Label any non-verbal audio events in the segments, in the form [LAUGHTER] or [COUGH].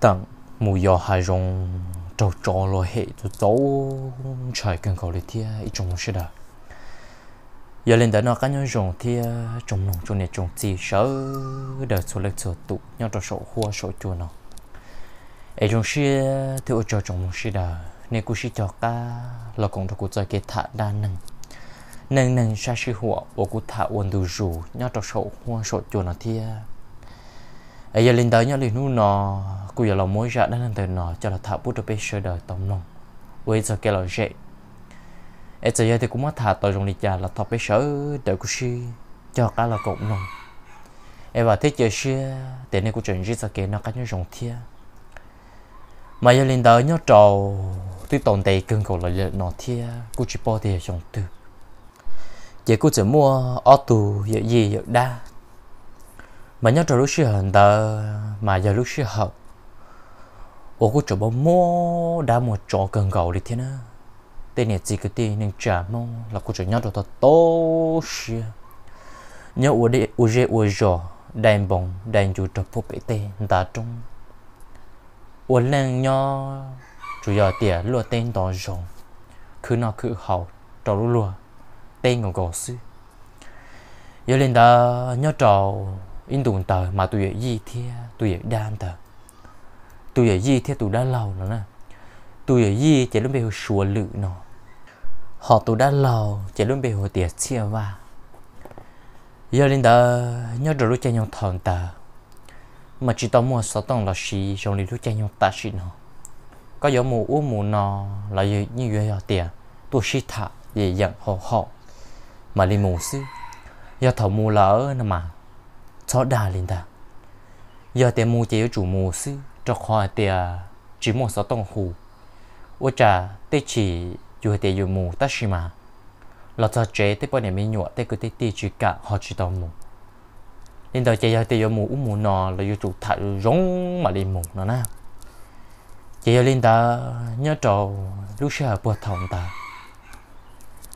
tặng mù yo hai rong trâu trò lo hệ tu tấu chạy cần cầu lý thia ít trong sẽ đà giờ lên đó nó cá nhân rong thia trong nông trong này trong gì sợ đợt số lực số tụ nhau trò sổ hoa sổ chua nó ấy trong sẽ thì ở cho trong sẽ đà nên cũng sẽ cho cả là cũng cho cũng cho kết thả đa năng năng năng sa sư hộ và cũng thả quần đủ rủ nhau trò sổ hoa sổ chua nó thia ai giờ lên tới nhá linh nu nó cứ giờ lòng mối ra đang lên tới nó cho là thả bút được bây giờ đời tổng nông quay giờ kia là dễ ai giờ thì cũng mất thả tội dùng đi già là thọ bây giờ đời của si cho cả là cộng nông ai và thế giờ si tiền này của chuyện gì giờ kia nó cá như dùng thia mà giờ lên tới nhá trầu tuy tồn tại cần cầu là nó thia của chỉ bỏ thì dùng từ chỉ của chỉ mua ô tô gì gì đa mà nhớ rồi lúc xưa hiện ta mà giờ lúc xưa học ô cô chỗ bao mua đã một chỗ cần cầu đi thế nữa tên này chỉ cái tên nên trả mong là cô chỗ nhớ rồi thật tốt xưa nhớ ô đi ô dê ô giò đàn bồng đàn chủ trò phụ bể tê ta trong ô lên nhớ chủ giờ tiền lúa tên đó rồi cứ nó cứ học trò lúa tên còn cầu sư giờ lên ta nhớ trò in tuần tờ mà tụi dạy gì thia tụi dạy đan tờ tụi dạy gì thia tụi đã lâu nữa, nè tụi dạy gì chỉ luôn bị hồ sủa lự nó họ tụi đã lâu chỉ luôn bị hồ tiệt chia va giờ lên tờ nhớ rồi lúc chơi nhau thòn tờ mà chỉ tao mua sáu tông là xì trong đi lúc chơi nhau ta xì nó có gió mù uống mù nó là như như vậy họ tiệt, tôi xì thả để dặn họ họ mà đi mù xí giờ thầu mù lỡ nè mà cho đà lên ta giờ tiền mua chế chủ mua sư cho khỏi tiền chỉ mua sáu tông hồ ô trà tê chỉ dù tiền dù mua ta xí mà là cho chế tê bao nhiêu mi nhọ tê cứ tê tê chỉ cả họ chỉ tao mua nên đầu chế giờ tiền dù mua u mua nọ là dù chủ thải rong mà đi mua nó na chế giờ lên ta nhớ trò lúc xưa bữa thòng ta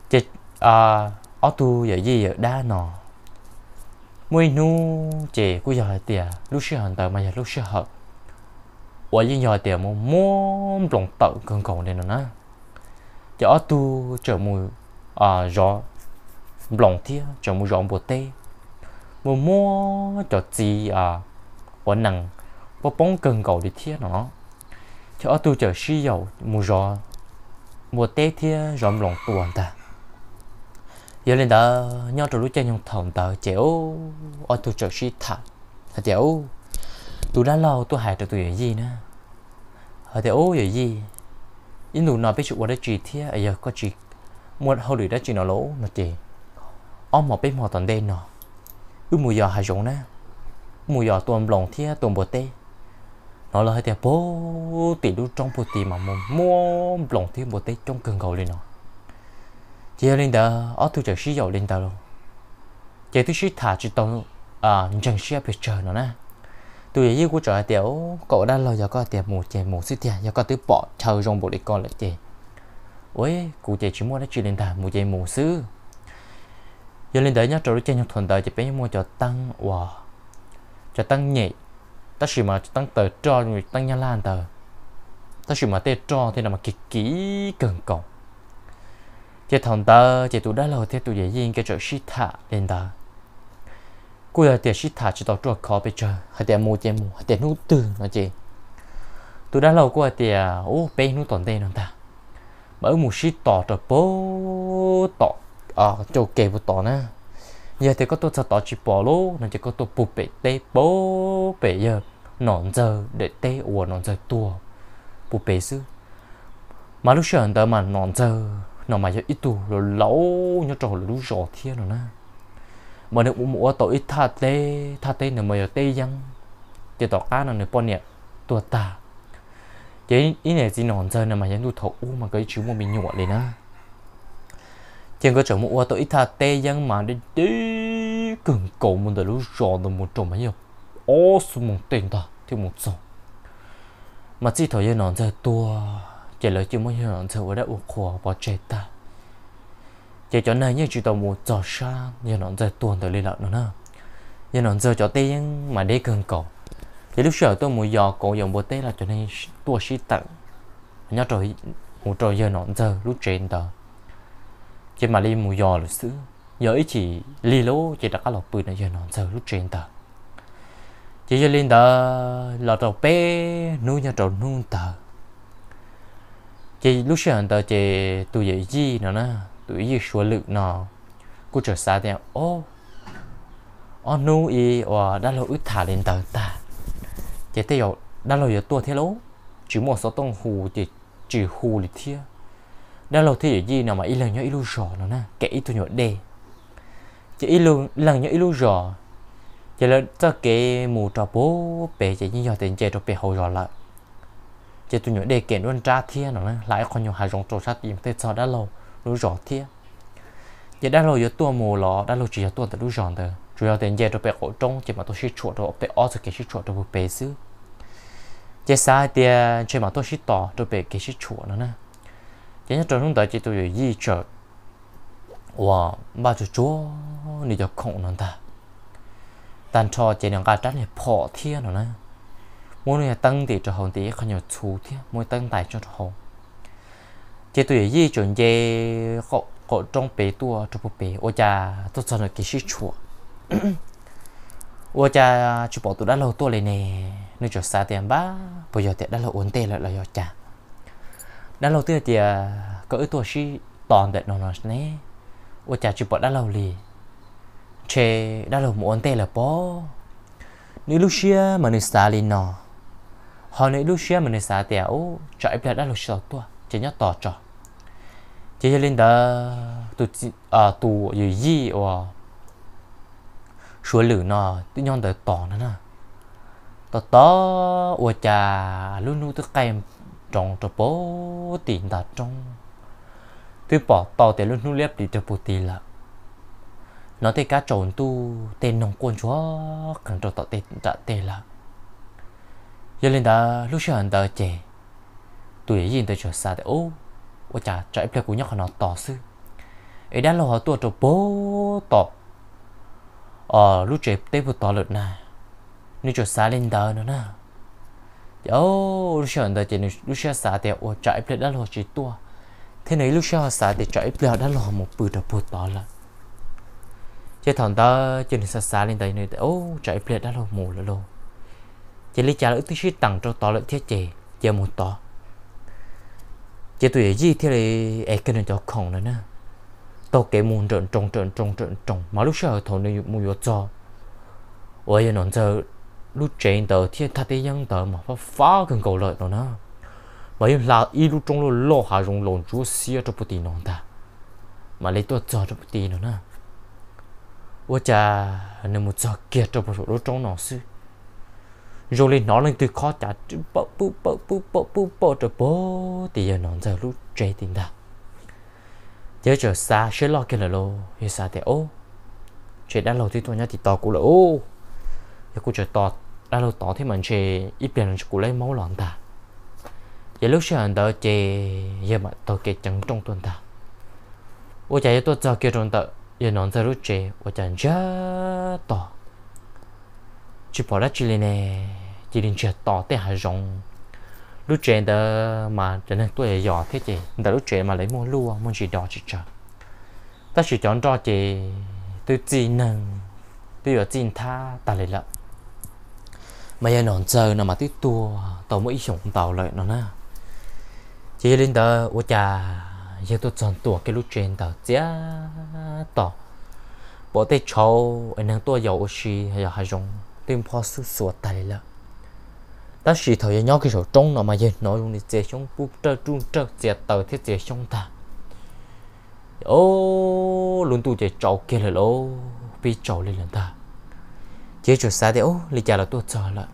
chế à ở tu giờ gì giờ đa nọ mỗi nu chế cú giờ tiệt lúc xưa hận tờ mà giờ lúc xưa hận ở dưới giờ tiệt mua mua lòng tợ cần cầu nên nó giờ tu chờ mùi à gió lòng thia chờ mùi gió bồ tê mua mua cho gì à ở nằng có bóng cần cầu đi thia nó giờ tu chờ xí dầu mua gió mùa tê thia gió lòng tuần ta giờ lên đó nhau trò lúc chơi nhung thòng tờ chéo ôi tôi chơi xí thả thật chéo tôi đã lâu tôi hại trò tụ gì nữa hả chéo gì gì in tụ nói biết chuyện đó chỉ thế à giờ có chỉ muốn hậu lưỡi đó chỉ nó lỗ nó chỉ ông một bên một toàn đen nọ cứ mùi giò hại rộng nè mùi giò tuần lồng thế tuần bột tê nó là hơi đẹp bố tỷ lúc trong bột tì mà mua lồng thế bột tê trong cường cầu lên nọ thì linh đó ở tôi chờ sử dụng linh đó luôn giờ tôi sử thả chỉ tông à chẳng sử dụng chờ nó nè tôi yêu của trời tiểu cậu đã lo giờ có tiền một tiền một xí tiền giờ có tới bỏ chờ rong bộ để con lại tiền ôi cụ chị chỉ mua nó chỉ linh thả một tiền một xứ giờ linh đấy nhá trời chơi nhau thuận đời chỉ bé mua cho tăng hòa, cho tăng nhẹ Tất sự mà tăng tờ cho người tăng nha lan tờ tất sự mà tê cho thế nào mà kỳ kỹ cần cổng chế thằng ta chế tụ đã lâu thế tụ dễ dàng cái chỗ shit thả lên ta cô là tiền shit thả chỉ tao chuột khó bây giờ hai tiền mua tiền mua hay tiền nút từ nó chị tụ đã lâu cô là tiền ô bê nút toàn tên nó ta mở một shit tỏ trở bố tỏ à chỗ kề bố tỏ nè giờ thì có tôi sợ tỏ chỉ bỏ lô nó chỉ có tôi bụp bê tê bố bê giờ nón giờ để tê uổng nón giờ tua bụp bê sư mà lúc chờ sửa ta mà nón giờ nó mà giờ ít tu rồi lâu nhớ trò là lú rõ thiên rồi na mà nếu muốn mua tội ít tha tê tha tê nữa mà giờ tê dân thì tỏ cá nó nếu bọn nè tua ta chế ý này gì nòn giờ nè mà giờ tu thổ u mà cái chú mà mình nhọ lên na chẳng có chỗ mua tội ít tha tê dân mà đi đi cường cổ một đời lú rõ được một chỗ mà giờ ô số một tiền ta thì một số mà chỉ thổi giờ nòn giờ tua chỉ là chỉ muốn hiểu thử với đã uống khổ bỏ chết ta chỉ cho này như chỉ tàu một giọt xa như nó giờ tuần tới lên lợn nó nữa như nó giờ cho tiên mà để cần cổ thì lúc sợ tôi muốn dò cổ dòng bộ tê là cho nên tua sĩ tận nhớ rồi một trời giờ nó giờ lúc trên tờ chỉ mà đi muốn dò lúc xứ giờ ý chỉ lì lố chỉ đặt các lọc bự này giờ nó giờ lúc trên tờ chỉ cho lên tờ là trò bé nuôi nhà trò nuôi tờ chị lúc xưa tao chị tuổi dậy gì nữa nè tuổi gì số lực nó cô trở xa thì ô ô nu y và đã lâu ít thả lên tàu ta chị thấy rồi đã lâu giờ tua thế lố chỉ một số tông hù chị chỉ hù thì thia đã lâu thì gì nào mà ít lần nhớ ít lu rõ nó nè kể ít tuổi nhỏ đê chị ít luôn lần nhớ ít lu rõ chị là cho cái mù trò bố bể chị như giờ tiền chơi trò bể hậu rõ lại chỉ tụi nhỏ đề kiện luôn ra thia nó lại còn nhiều hài rong trâu sát tìm tới cho đã lâu lú rõ Thiên. giờ đã lâu giờ tua mù lọ đã lâu chỉ giờ tua từ lú rõ từ chủ yếu tiền giờ tôi bé cổ trông chỉ mà tôi chỉ chuột rồi bé ở cái chỉ chuột rồi bé xứ giờ sai tiền chỉ mà tôi chỉ tỏ tôi bé cái chỉ chuột nữa nè giờ nhất trong chúng ta chỉ tôi giờ di chợ wow ba chú chúa này giờ không nó ta tan cho chỉ những cái tránh này phò Thiên nó nè mỗi người tăng thì cho hồng thì không nhiều chú thế mỗi tăng tài cho hồng. chỉ tuổi gì chuẩn gì có có trong bể tua trong bộ bể ôi cha tôi cho nó kỹ sư chùa. ô cha chụp bảo tôi đã lâu tôi lên nè nó cho xa tiền ba bây giờ thì đã lâu ổn tê là là do cha đã lâu tôi thì à, có ít tuổi xí toàn để nó nói nè ô cha chụp bảo đã lâu liền chê đã lâu muốn tê là bỏ. nếu lúc xưa mà nó xa lên nó họ này lúc xưa mình xả tiểu cho em đã lúc xưa tua chỉ nhớ tỏ cho chỉ cho linh đó tụ à tụ gì gì ở số lử nó tự nhon tới tỏ nó nè tỏ tỏ ở cha luôn luôn tự kèm trong cho bố tiền đặt trong tự bỏ tỏ tiền luôn luôn liếp đi cho bố tiền là nó thấy cá trộn tu tên nông quân chúa cần cho tỏ tên đã tên là giờ lên đó lúc xưa anh đó chè tuổi gì tôi chờ xa để ô ô chả chạy plek của nhóc nó tỏ sư ấy đã lo họ tua trộn bố tỏ ờ lúc chạy tê vừa tỏ lượt nè nếu chờ xa lên đó nữa nè dạ, ô lúc xưa anh đó chè lúc xưa xa để ô chạy plek đã lo chỉ tua thế này lúc xưa xa để chạy plek đã lo một bữa trộn bố tỏ là chế thằng đó trên xa xa lên đây này ô chạy plek đã lo mù là luôn chỉ lý trả lợi tư sĩ tặng cho tỏ lợi thiết chế giờ muốn tỏ chỉ tuổi gì thì lại ai cần cho khổng nữa nè tao kể muốn trộn trộn trộn trộn trộn trộn mà lúc sau thầu nên mua vô cho ôi giờ nón giờ lúc trên tờ thiên thắt thế dân tờ mà phá phá cần cầu lợi nữa, nè mà em là ít lúc trong lúc lo hà rung lồn chúa xia cho bút tiền nón ta mà lấy tôi cho cho bút nữa nè ôi cha nên một giờ kia cho bút lúc trong nó xưa rồi lên nói lên từ khó trả bố bố bố bố bố bố bố bố bộ thì giờ nó giờ lúc chơi tiền đạo giờ trở xa sẽ lo cái là lô hiện xa thì ô chơi đã lâu thì tôi nhá thì to cũng là ô giờ cũng chơi to đã lâu to thì mình chơi ít tiền cũng lấy máu loạn ta giờ lúc sẽ hành tới chơi giờ mà tôi kể chẳng trong tuần ta ô chạy tôi giờ kia trong tờ giờ nó giờ lúc chơi ô chẳng chết to chỉ bỏ ra chỉ lên nè chỉ định chuyện tỏ tệ hà rộng lúc chuyện đó mà trở nên tuổi giỏ thế chị đã lúc chuyện mà lấy mua lúa, muốn chỉ đó chỉ chờ ta chỉ chọn cho chị tôi chỉ nâng tôi ở chỉ tha ta lấy lợn mà giờ nó chờ nó mà tôi tua tàu mới xuống tàu lại nó na chỉ lên đó ô cha giờ tôi chọn tua cái lúc chuyện đó chả tỏ, bỏ tay cháu anh đang tua giàu ô xí hay là hay dùng tìm pho sự sửa tay lại ta chỉ thấy nhau cái số trống nó mà dễ nói dùng để dễ trong bút trơ trung trơ dễ tờ thế dễ trong ta ô luôn tu dễ cháu kia là lô bị cháu lên lần ta chế chủ xa thì ô lý trả là tôi chờ là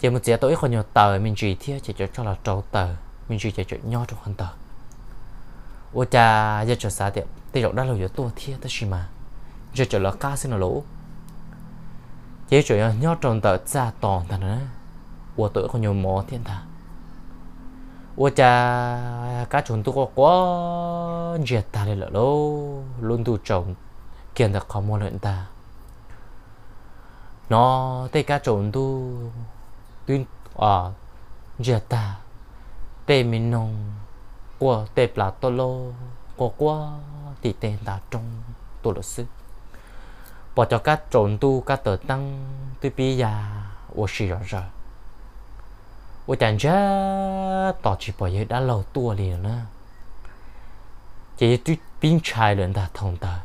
chế một dễ tôi còn nhiều tờ mình chỉ thiết chỉ cho cho là cháu tờ mình chỉ chỉ cho nhau trong hoàn tờ ô cha giờ chủ xa thì tôi đó là giờ tôi thiết ta chỉ mà giờ trở là ca xin là lỗ chế chủ yếu nhớ tròn tờ cha tòn thật nữa ủa tự có nhiều mỏ thiên thà ủa cha cá chúng tôi có quá dệt ta lên lỡ lâu luôn tu trồng kiện thật khó mua lợn ta nó tê cá trộn tu tuyên à giờ ta tê mình nông của tê plà tô lô của quá thì tên ta trong tổ luật sư bỏ cho các trộn tu các tờ tăng tư bi ya wo shi rồi rồi wo chẳng chá tỏ chỉ bỏ đã lâu tua liền nữa chỉ tu bình chai lần ta thông ta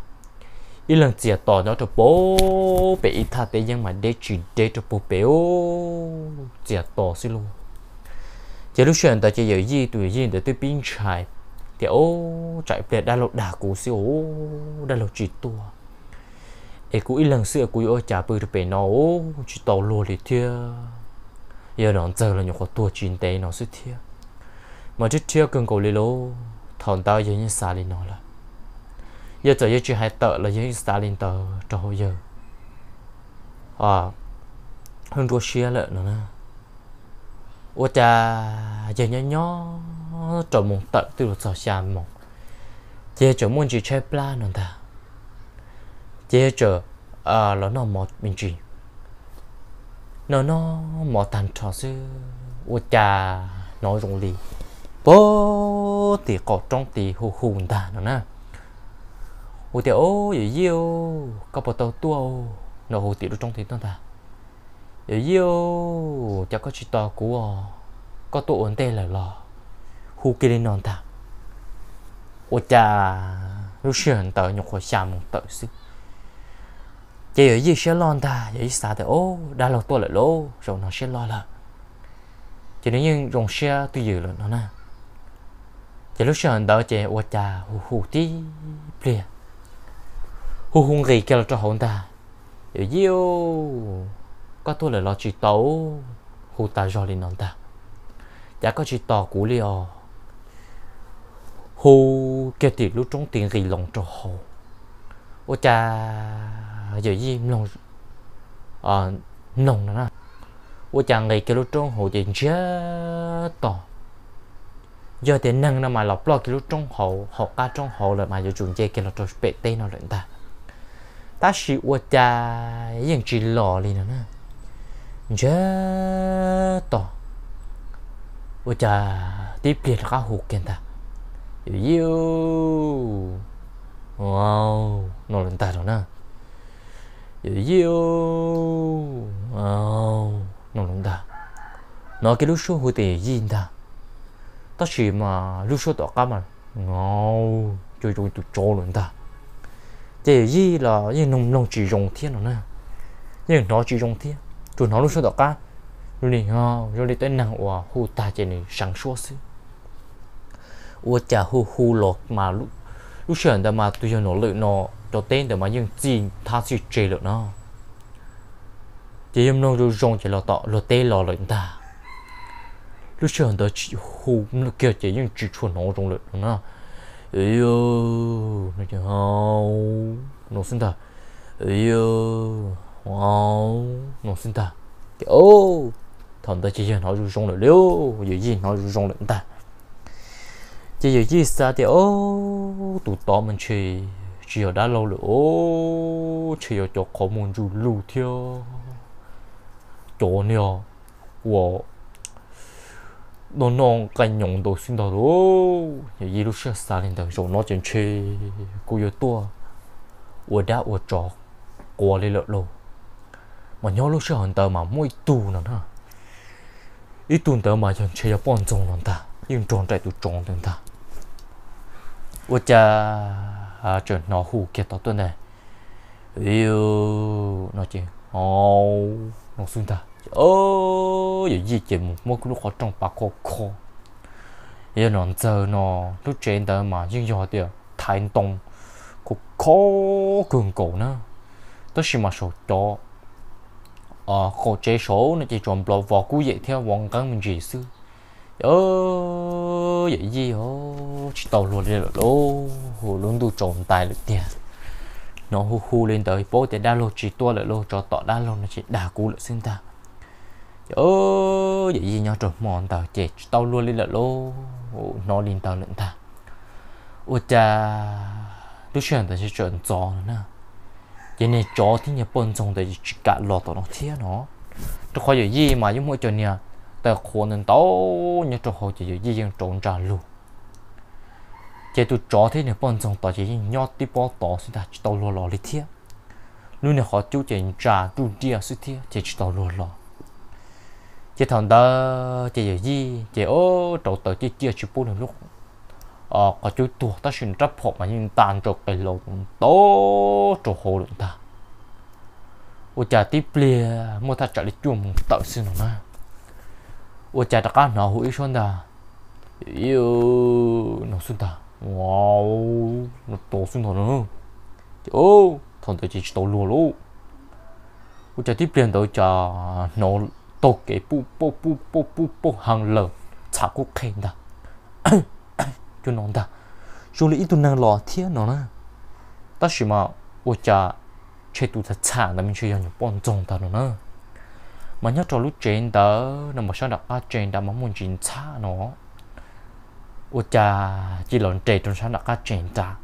ý lần chỉ tỏ nó cho bố bé ít tha tế nhưng mà để chỉ để cho bố bé ô chỉ tỏ xí luôn chỉ lúc chuyện ta chỉ giờ gì tuổi gì để tu pin chai thì ô chạy bé đã lâu đã cú xí ô đã lâu chỉ tua ai cũng lần xưa cũng ở chả bự được bể nó chỉ tàu lô đi thia giờ nó giờ là những con tua chuyện tế nó sẽ thia mà chút thia cần cầu lì lô thằng tao giờ như xa lì nó là giờ giờ giờ chỉ hai tờ là giờ xa lì tờ cho hồi giờ à hơn đua xe lợn nữa nè ô cha giờ nhỏ nhỏ trộm một tận từ lúc sau xa giờ chỗ muốn chỉ chơi plan nữa ta chờ lỡ nó một mình chỉ nó nó một thằng trò sư ô cha nói rung đi bố thì có trong thì hù hù ta nó nè ô thì ô dễ yêu có bao tàu tua nó hù thì trong thì nó ta dễ yêu chắc có chỉ to của có tụ ổn tê là lò hù kia lên non ta ô cha lúc xưa hẳn tờ nhục hồi xa mong tợ sức chỉ ở dưới xe lon ta ở dưới xa thì ô đã lâu tôi lại lỗ, rồi nó sẽ lo là chỉ nếu như rồng xe tôi dự là nó nè chỉ lúc xe đó chỉ ô cha hù hù tí bia hù hùng gì kia cho hồn ta ở dưới có tôi lại lo chỉ tấu hù ta rồi lên nó ta chả có chỉ tỏ cũ liò hù kêu thì lúc trong tiền gì lòng cho hồ ô cha giờ gì lòng à lòng nữa nè ủa chàng ngày kêu trong hồ tiền chết to giờ thì nâng nó mà lọc lo kêu trong hồ học ca trong hồ rồi mà giờ chuẩn chế kêu trong bể tê nó lận ta ta chỉ ủa cha yên chỉ lò đi nữa nè chết to ủa cha tiếp biệt ca cá kiện ta yêu wow nó lên ta rồi nè yêu ờ nó lúng ta nó cái lúc số hồi tiền gì ta ta chỉ mà lúc số tọa cá mà ngầu chơi chơi tụi trò luôn ta thế gì là như nông nông chỉ dùng thiên nó nè nhưng nó chỉ dùng thiên tụi nó lúc số tọa cá rồi này ha rồi đi tới năng hòa hồ ta chỉ này sáng số xí ủa chả hồ hồ lọt mà lúc lúc sửa ta mà tụi nó lợi nó đầu tiên để mà những gì ta suy trì được nó chỉ em nói rồi rong chỉ lo tọ lo tê lo lệnh ta lúc trước ta chỉ hù nó kia chỉ những chỉ chuẩn nó trong lệnh nó ấy ơ nó chỉ hao nó sinh ta ấy ơ hao nó sinh ta ô thằng ta chỉ nói rồi rong lệnh liu giờ gì nói rồi rong lệnh ta chỉ giờ gì sao thì ô tụt to mình chơi chiều đã lâu rồi ô chiều cho chỗ có một chút lưu theo chỗ nào à, của nó nó cái nhộng đồ xin đó ô, giờ yêu lúc xưa xa lên đường rồi nó chẳng chơi cô yêu tua ở đã ở chỗ qua lên lợi lâu mà nhớ lúc xưa hẳn tờ mà mỗi tu nó ha ít tuần tờ mà chẳng chơi ở bọn chồng nó ta nhưng tròn chạy tu tròn tên ta ủa cha à chờ nó hù kia tao tuần này yêu nó chỉ ô nó xuyên ta ô giờ gì chỉ một một lúc họ trong bạc khó khó giờ nó giờ nó lúc trên đó mà nhưng giờ thì thành công khó khó cường cổ nữa tôi xin mà số cho à khó chế số nó chỉ chọn blog vào cú vậy theo vòng căng mình gì xưa ơ vậy gì ô chỉ tàu luôn đi rồi hồ luôn đủ trọng tài lực tiền nó hu hu lên tới bố thì đa lô chỉ tua lại lô cho tọa đa lô nó chỉ đà cú lại xin ta ơ vậy gì nhau trộm mòn tao chết tao luôn lên lại lô nó lên tao lận ta ôi cha tôi chuyện tới chỉ chuyện gió nữa vậy này chó thì nhà bồn trong tới chỉ cả lọt tao nó thế nó tôi khỏi gì mà giống mỗi chuyện nè tại khổ nên tao nhà trộm hồ chỉ gì riêng trộn trà luôn chế tu chó thế này bận chúng tao chế nhót đi bỏ tao xin ta chỉ tao lo lo lý thiệt lúc này họ chú chế trả tu dia suy thiệt chế chỉ tao lo lo chế thằng đó chế giờ gì chế ô trâu tao chế chia chụp bốn lúc ờ có chú tu ta xin chấp hộ mà nhưng tàn trâu cái lồng tố trâu hồ lượng ta ô cha tí plea mua ta trả lý chuông tao xin nó mà ô cha ta cá nó hủy xuống ta yêu nó xuống ta wow nó to xuống thôi nữa ô thằng tôi chỉ to lùa lô tôi chỉ tiếp liền tôi cho nó to cái bu bu bu bu bu hàng lợn chả có khen đó [COUGHS] cho nó đó cho lấy ít năng lò thiên nó nè ta chỉ mà tôi cho chế tụ thật chả là mình chơi nhiều bọn trông đó nữa mà nhớ cho lúc trên đó nó mà sao đặt ba trên đó mà muốn chín chả nó u cha chỉ lộn trẻ trong sáng đã cá chèn ta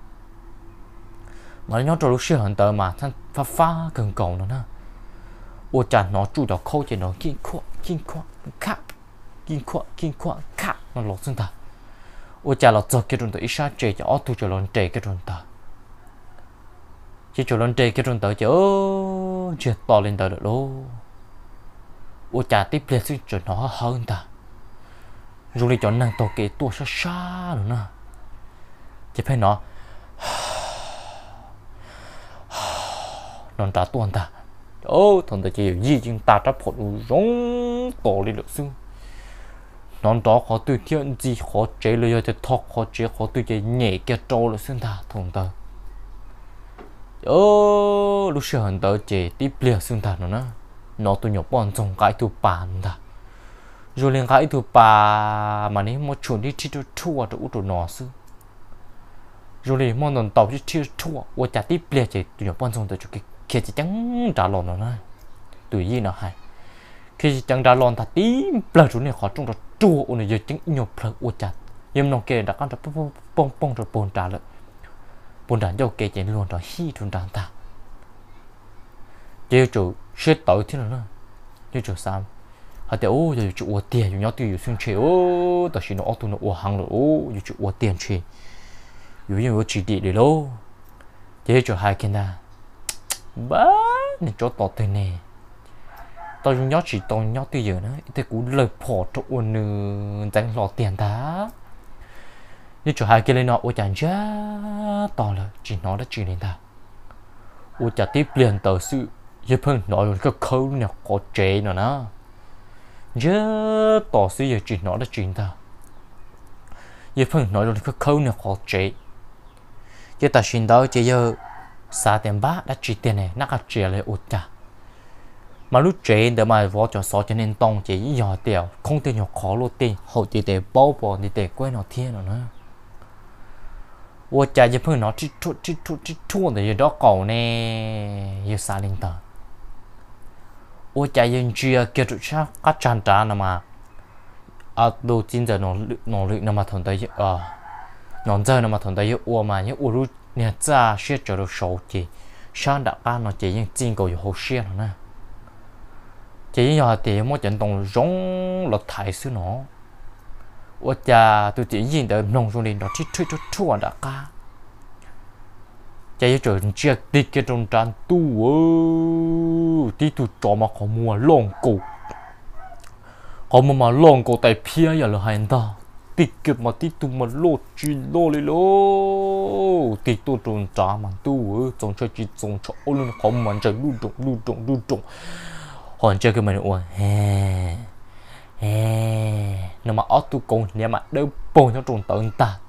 mà nhớ trong lúc xưa hận tờ mà thằng phá phá cần cầu nó nè u cha nó chủ đó khâu chỉ nó kinh khoa kinh khoa khá kinh khoa kinh khoa khá nó lột xuống ta u cha lột giật cái trong tờ ít sa cho ô tu cho lộn trẻ cái trong tờ chỉ cho lộn trẻ cái trong tờ chứ chuyện to lên tới được luôn u cha tiếp lên xuống cho nó hơn ta rồi đi chọn nàng tổ kế tua xa xa nữa nè chỉ phải nó nó ta tuôn ta ô thằng ta chỉ gì chúng ta chấp phật rong tổ đi được xưng nó đó khó tự thiên gì khó chế lời cho thọc khó chế khó tự chế nhẹ kia trâu là xưng ta thằng ta ô lúc xưa hắn ta chế tiếp liền xưng ta nữa nè nó tụi nhóc bọn trong cái tụi bàn ta rồi liền gái tụ bà mà nấy một chuẩn đi chỉ tụ chua tụ tụ nó sư rồi liền mong nón tàu chỉ chỉ chua và chả tiếp bia chỉ tụ nhập bọn sông tụ cái kia chỉ chẳng trả lòn nó này tụ gì nó hay khi chỉ chẳng trả lòn thật tí bia chủ này khó trung rồi chua ôn này giờ chẳng nhiều bia và chả nhưng nó kia đã con rồi bông bông bông rồi bồn trả lại bồn trả cho kể chỉ luôn rồi hi thun đàn ta giờ chủ sẽ tội thế nào nữa giờ chủ sao họ thấy ô giờ chịu uổng tiền nhỏ tiêu xuyên chế ô ta xin nó ô tu nó uổng hàng rồi ô giờ chịu uổng tiền chế giờ như chỉ đi để lâu chế cho hai cái nào bá nên cho tao tiền nè, tao nhớ chỉ tao nhớ tiêu giờ nữa thế cũng lời phỏ cho uổng nữa đánh lọ tiền ta như chỗ hai cái này nó ô chán chả tao là chỉ nó đã chỉ lên ta ô chả tiếp liền tờ sự giờ phân nói cái khâu nào có chế nữa nữa giờ tỏ sĩ giờ chỉ nói là chuyện ta giờ phần nói được cái câu này khó chế giờ ta xin đó chỉ giờ sa tiền ba đã chỉ tiền này nó cả chế lại ụt ta mà lúc chế để mà vợ cho sáu cho nên tông chỉ nhỏ tiểu không thể nhỏ khó luôn tiền hậu thì để bao bò thì để quên nó thiên rồi nữa giờ giờ giờ nói này nè, sa linh 我家一朋友拿去出去出去出的有多高呢？有三零多。我家人住啊，叫做啥？噶长大了嘛？啊，都真在农绿农绿那么同的啊，农在那么同的我嘛，你我如你咋学着了手机，上大班了，这人真够有好学了呢。这人要得么？人动容了太是喏，我家都这人的农村里头，突突突突啊，大家。chạy cho trời chia tít cái trong tràn tu ơ tí tu cho mà có mua lon cổ có mua mà lon cổ tại phía giờ là hành ta tít cái mà tí tu mà lô chi lô lê lô tí tu trong trà mà tu ơ trong chơi chi trong cho ô luôn có mà chạy lu trộn lu trộn lu trộn hoàn chơi cái mình uổng hè hè nó mà ở tu cùng nhà mà đâu bồi cho trong tận ta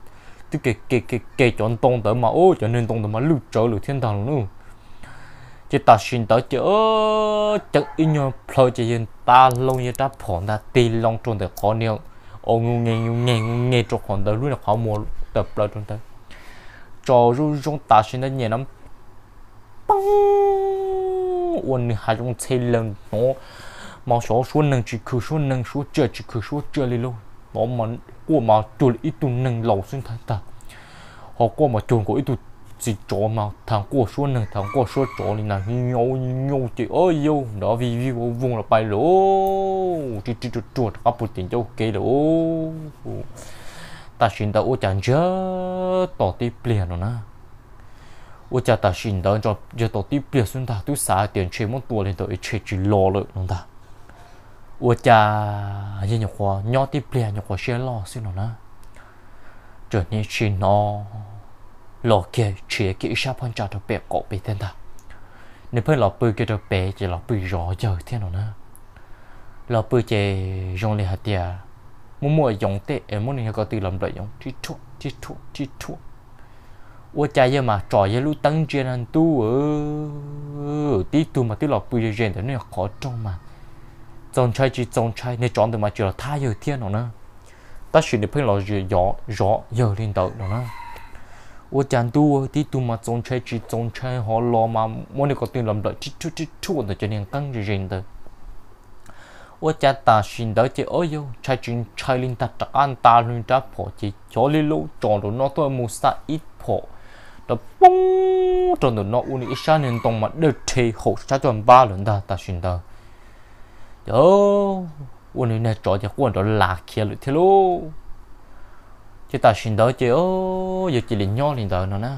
tức cái cái cái cái chọn tông tới mà ô cho nên tông tới mà lưu trở lưu thiên thần luôn chỉ ta xin tới chớ chẳng ít nhau phơi chỉ yên ta lâu như ta phỏng ta tì long trốn tới khó nhiều ô ngu nghe ngu nghe ngu nghe trốn khoảng tới luôn là khó mua tập lại trốn tới cho ru trong ta xin tới nhẹ lắm băng uốn hai trong xe lần nó mà số số nâng chỉ cứ số nâng số chưa chỉ cứ số chưa đi luôn nó mình của mà chủ lý tu nâng lầu sinh thằng ta họ qua mà chuồn của ít tu chỉ chó mà thằng của số nâng thằng của số chó này là nhau nhau chị ơi yêu đó vì vì vùng là bài lỗ chỉ chỉ chuột chuột áp một tiền cho cái lỗ ta xin ta ô chẳng chớ tỏ tí liền nó na ô chả ta xin ta cho cho tỏ tí liền xuống ta tu xả tiền chơi món tuổi lên tới chơi chỉ lo lợi nó ta 我家人家伙鸟的不鸟伙些老是呢，这你去喏，老给吃给一下盘家都别搞别天的，你朋老辈给都别就老辈饶有天呢，老辈就用力下点，默默用的，哎，默你那个对人不用，提出提出提出，我家也嘛找一路等着人多，提出嘛对老辈认得那好重嘛。trong trái chỉ trong trái nên chọn được mà chờ thay giờ thiên nó nè ta chỉ để phải là giờ gió gió giờ lên đầu nó nè ô chàng tu tí tu mà trong trái chỉ trong trái họ lo mà muốn được có tiền làm đợi chỉ chút chỉ chút để cho nên căng gì gì đó ô cha ta xin đỡ chỉ ôi yêu chai chuyện chai linh ta trả an ta luôn trả phổ chỉ cho lên lỗ chọn được nó tôi mua sa ít phổ đó bông chọn được nó uni ít sa nên tông mà được thế hậu sa chọn ba lần ta ta xin đỡ đó quân này nè trò cho quân đó là kia lụt thế lô chứ ta xin đó chứ ô giờ chỉ là nhỏ liền đó nó nè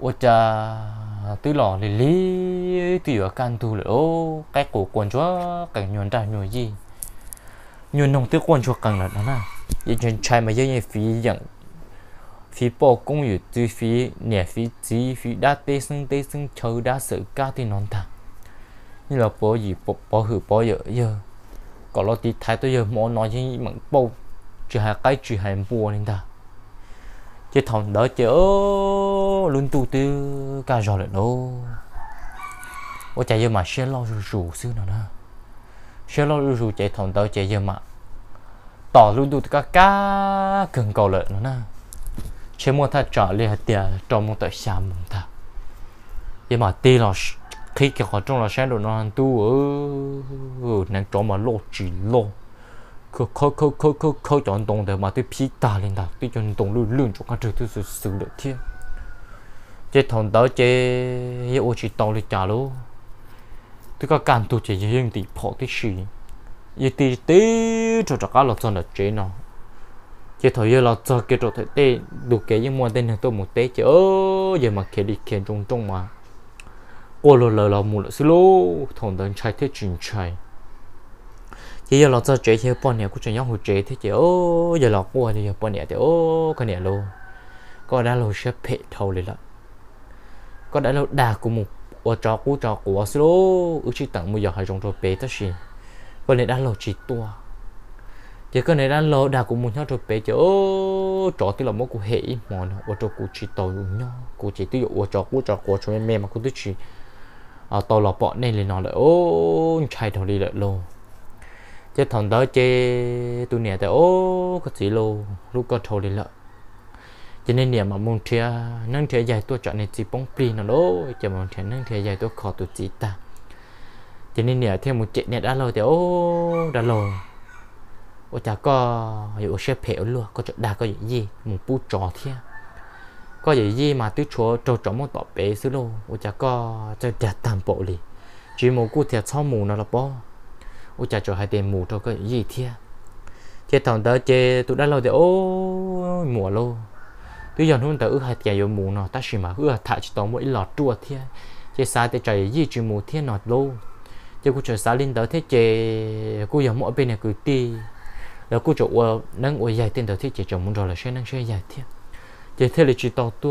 ô cha tứ lò lì lì tứ ở can tu lửa ô cái cổ quân chúa càng nhuận ra nhuận gì nhuận nông tứ quân chúa càng là nó nè giờ chuyện chai mà giờ như phí dạng phí bỏ công việc tư phí nhẹ phí chỉ phí đã tê sinh tê sinh chờ đã sự ca thì nón thẳng như là bỏ gì bỏ bỏ hử bỏ giờ giờ có lo tí thái tôi giờ mỗi nói với mặn bầu chỉ hai cái chỉ hai mua nên ta chứ thằng đó chứ luôn tu tư cả rồi lại đâu ô chạy giờ mà xe lo rủ rủ xưa nào nè xe lo rủ rủ chạy thằng đó chạy giờ mà tỏ luôn tu cả cá cần cầu lợi nữa nè chế mua thật trả liền tiền trong một tờ xàm ta nhưng mà tê lo khi cái họ trong là sáng đồ nó hàng tu ở ừ, ừ, ừ, nên chỗ mà lô chỉ lô cơ cơ cơ cơ cơ cơ cho anh đồng để mà tôi phí ta lên đó tôi cho anh đồng lưu lương cho các trường tôi sự được thiệt, chế thằng đó chế yêu ô chỉ tao lên trả luôn tôi có cảm tụ chế riêng thì bỏ cái gì yêu tí tí cho cho các lọ cho nó chế nó chế thằng yêu lọ cho cái chỗ thời tê đủ cái những món tên này tôi một tê chế ơ giờ mà kể đi kể trong trong mà ô lô lô lô mù lô xí lô thòng đơn chạy thế chuyện chạy chỉ giờ lọt ra chế chế bọn này cũng chẳng nhau hồ chế thế chế ô giờ lọt qua thì giờ bọn này thì ô cái này lô có đã lô sẽ phê thầu rồi, lắm có đã lô đà của một ô trò của trò của xí lô ước chỉ tặng một giờ hai trong trò bê tất gì bọn này đã lô chỉ to, chỉ cái này đã lô đà của một nhau trò bê chế ô trò thì là một của hệ mòn ô trò cụ chỉ tàu nhau cụ chỉ tiêu ô trò của trò của cho em mẹ mà cũng tôi chỉ ở ờ, tổ lọ bọn nên lên nó lại ô chạy thằng đi lại luôn chết thằng đó chê tôi nè tại ô có gì luôn lúc có thằng đi lại cho nên niệm mà muốn thia nâng thia dài tôi chọn nên chỉ bóng pin nó lố cho muốn thia nâng thia dài tôi khó tôi chỉ ta cho nên niệm thêm một chuyện nè đã lâu thì ô đã lâu ô chả có hiểu xếp phèo luôn có chỗ đã có gì mình bu trò thia có gì gì mà tôi chúa trâu trống một tọt bể xứ lô ô chả có cho đẹp tạm bộ lì chỉ một cụ thiệt sau mù nó là bó ô chả cho hai tiền mù cho cái gì thia thia thằng tớ chê tôi đã lâu thì ô mùa lô tôi giờ hôm tớ ư hai tiền mù nó ta chỉ mà ư thả chỉ tao mỗi lọt chua thia chê xa thì trời gì chỉ mù thia nọt lô chê cụ trời xa lên tớ thế chê cụ giờ mỗi bên này cứ ti rồi cụ chỗ ờ, nâng ô dài tiền tớ thế chê chồng muốn rồi là xe nâng xe dài thiệt thế thế là chỉ to to,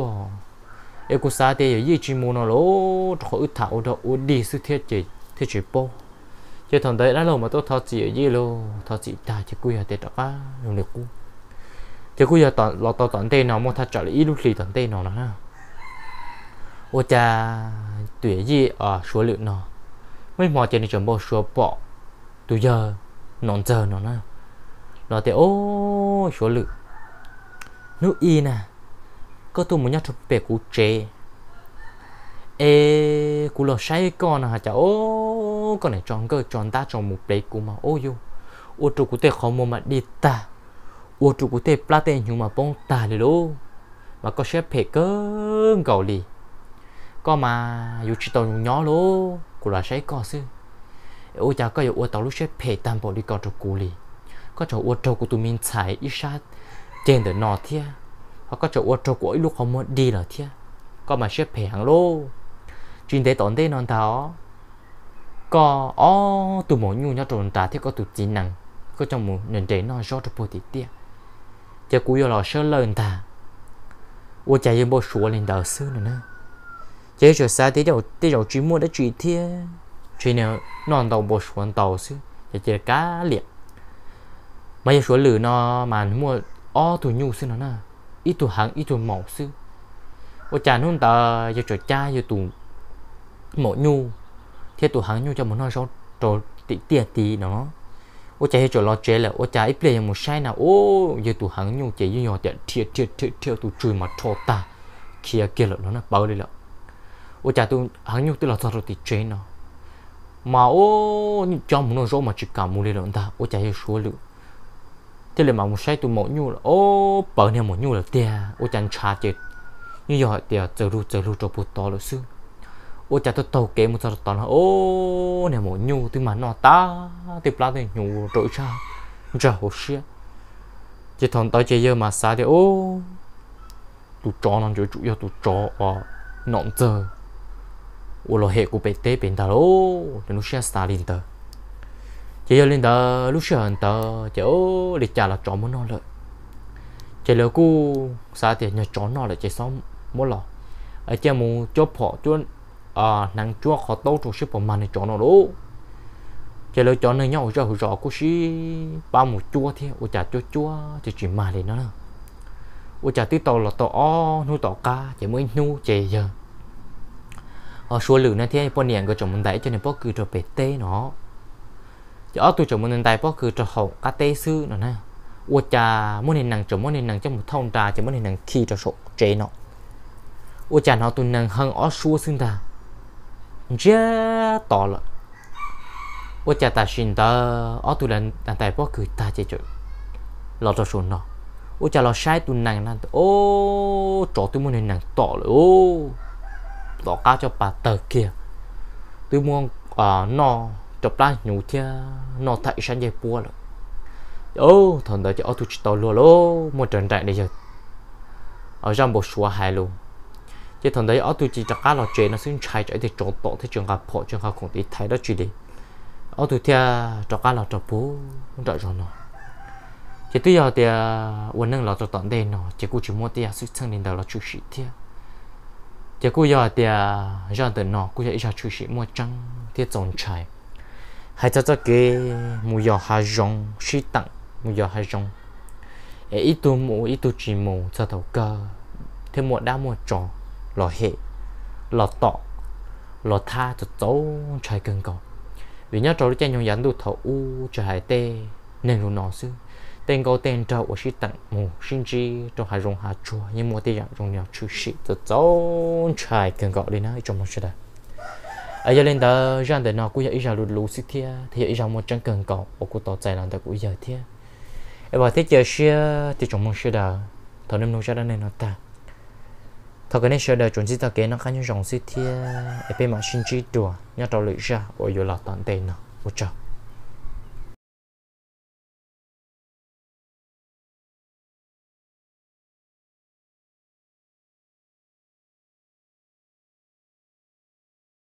em cũng sao thế giờ chỉ muốn nó lố khỏi thảo đó ổn đi sự thiết chế thế chỉ bố chế thằng đấy đã lâu mà tôi thọ chỉ gì lô thọ chỉ ta chỉ cúi ở tết đó cá dùng được cú thế cúi ở toàn lọ toàn toàn tê nó mà thật trở lại ít lúc lì toàn tê nó nữa, ô cha tuổi gì ở số lượng nó mấy mò trên này chuẩn bộ số bỏ từ giờ non giờ nó nữa, nó thế ô số lượng nước y nè muốn lo con con à ô này cơ ta ta, ta một mà mà đi plate nhưng mà có xếp phê cơ cầu lì có mà dù chỉ tàu nhỏ lô của lo sẽ con sư ô chả có dù tàu lúc xếp phê tam bộ đi có trò cù lì có trò ô trò của tụi mình xài ít sát trên đời nọ thia họ có chỗ cho của lúc không muốn đi là thế có mà xếp hàng lô chuyên tế tổn tế non thảo có ó tụ mỗi nhu nhau trộn tả thiết có từ chỉ năng có trong một nền trẻ non rõ cho bố tí tia cho cú vô lò sơ lên ta ô chạy yên bố sủa lên đờ sư nữa nè chế cho xa tí đầu tí đầu chỉ mua đã chỉ thia chỉ nếu non đầu bố sủa đầu sư để chế cá liệt mấy sủa lử nó mà mua ó từ nhu sư nữa nè ít tụ hàng ít tụ mẫu sư ô cha nôn ta giờ trời cha giờ tụ mẫu nhu thế tụ hàng nhu cho một nói sao trò tị tịa tị nó à ô chả giờ lo chế là ô cha ít play một sai nào ô giờ tụ hàng nhu chế như nhỏ tiệt thiệt thiệt thiệt thiệt tụ chui mà trò ta à kia kia lợn nó nó bao đi là ô cha tụ hàng nhu tụ là sao rồi tị chế nó mà ô cho một nói sao mà chỉ cả mua lên là ta ô cha giờ số lượng thế là mà một sai tụi mỗi nhu là ô bờ này mỗi nhu là tia ô chẳng trả chết như vậy tia chờ lu chờ lu cho bút to là sư ô chả tôi tàu kế một tàu toàn là ô này mỗi nhu tôi mà nó ta tôi plá thì nhu rồi cha chờ hồ xia chỉ thằng tao chơi giờ mà xa thì ô tụi chó nó chơi chủ yếu tụi chó à nọn giờ ô lo hệ của bé tê bên ta ô nó sẽ xa lên tới chỉ cho lên tờ lúc sửa tờ chỗ để trả là chó muốn nó lợi chỉ là cô xa tiền nhà chó nó là chỉ sống mỗi lò ở chỗ mù chỗ phỏ chỗ à nàng chúa khó tâu trong ship mà mình chó nó đủ chỉ là chó nơi nhau cho hồi rõ của sĩ ba một chua thế ô chả cho chua chỉ chỉ mà để nó nữa ô chả tí tàu là tàu o nuôi tàu cá chỉ mới nu chỉ giờ ở số lượng này thì bọn niệm có chồng mình đẩy cho nên bóc cứ rồi bể tê nó cho tôi chồng mình tay bó cứ cho hậu cá tê sư nó nè ua cha muốn hình năng chồng muốn hình năng cho một thông trà chỉ muốn hình năng khi cho sổ chế nó ua cha nó tôi năng hơn ở xua xương ta rất to lắm ua cha ta xin ta ở tôi lần tay bó cứ ta chế chơi lo cho sổ nó ô cha lo sai tu nàng nàng ô chỗ tôi muốn nàng to rồi ô to cá cho bà tờ kia tôi muốn à no chụp lại nhủ chia nó thấy sẵn dây bùa rồi ô thằng đó chỉ ở tụi tao luôn lô một trận trận này giờ ở trong bộ xóa hai luôn chứ thằng đấy ở tụi chỉ chắc cá lò chơi nó xin chạy chạy thì trộn tổ thì trường hợp phổ trường hợp cũng đi thấy đó chuyện đi ở tụi thia chắc cá lò chọc bố đợi cho nó chỉ tôi giờ thì quên năng lò cho tận đây nó chỉ cô chỉ muốn tiền sức thân đến đầu là chú sĩ thia chỉ cô giờ thì giờ từ nó cô sẽ ít ra chú sĩ mua trăng thì trồng chạy hay cho cho cái mua giờ hà rong sĩ tặng mua giờ hà rong ấy ít tu mua ít tu chỉ mua cho đầu cơ thêm mua đã mua trò lò hệ lò tọ lò tha cho cháu trái cần cầu vì nhớ trò lúc chân nhung dẫn đủ thầu u cho hải tê nên luôn nó xứ tên câu tên trâu ở sĩ tặng mù sinh chi trong hải rong hà chùa nhưng mua tiền rong nhỏ chữ sĩ cho cháu trái cần cầu đi nữa trong một sự đời à ở giờ lên đó rằng để nó cũng giờ ít giờ lụt lụt xí thia thì ít giờ một chân cần cầu ô cũng tỏ chạy làm đó cũng giờ thia em bảo thế giờ xưa thì chúng mong xưa đó thọ nên nông sản nên nó ta thọ cái này xưa đó chuẩn chỉ ta cái nó khá như dòng xí thia em bên mà xin chỉ đùa nhớ trò lựa ra ô giờ là toàn tiền nó ô chờ